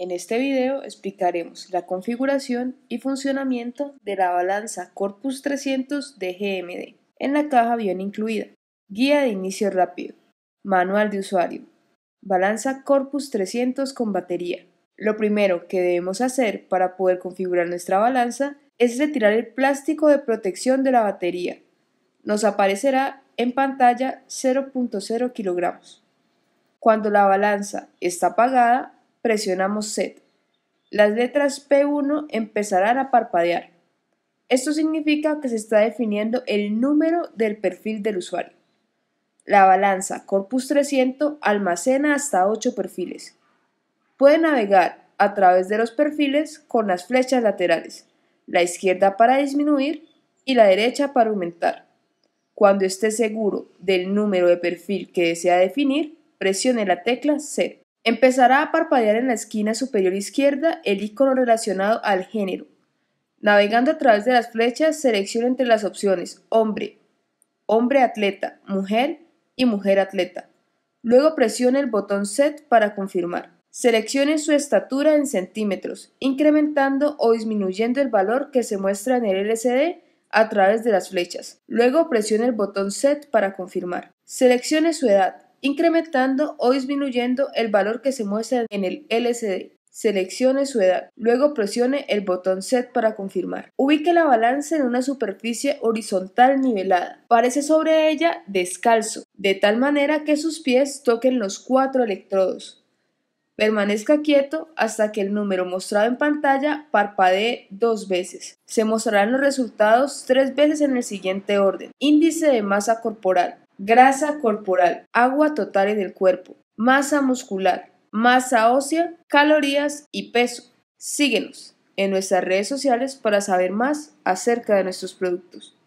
En este video explicaremos la configuración y funcionamiento de la balanza Corpus 300 de GMD. En la caja bien incluida guía de inicio rápido, manual de usuario, balanza Corpus 300 con batería. Lo primero que debemos hacer para poder configurar nuestra balanza es retirar el plástico de protección de la batería. Nos aparecerá en pantalla 0.0 kg. Cuando la balanza está apagada, presionamos set. Las letras P1 empezarán a parpadear. Esto significa que se está definiendo el número del perfil del usuario. La balanza Corpus 300 almacena hasta 8 perfiles. Puede navegar a través de los perfiles con las flechas laterales, la izquierda para disminuir y la derecha para aumentar. Cuando esté seguro del número de perfil que desea definir, presione la tecla Set. Empezará a parpadear en la esquina superior izquierda el icono relacionado al género. Navegando a través de las flechas, seleccione entre las opciones hombre, hombre atleta, mujer y mujer atleta. Luego presione el botón Set para confirmar. Seleccione su estatura en centímetros, incrementando o disminuyendo el valor que se muestra en el LCD a través de las flechas. Luego presione el botón Set para confirmar. Seleccione su edad, incrementando o disminuyendo el valor que se muestra en el LCD. Seleccione su edad, luego presione el botón Set para confirmar. Ubique la balanza en una superficie horizontal nivelada. Parece sobre ella descalzo, de tal manera que sus pies toquen los cuatro electrodos. Permanezca quieto hasta que el número mostrado en pantalla parpadee dos veces. Se mostrarán los resultados tres veces en el siguiente orden. Índice de masa corporal, grasa corporal, agua total en el cuerpo, masa muscular, masa ósea, calorías y peso. Síguenos en nuestras redes sociales para saber más acerca de nuestros productos.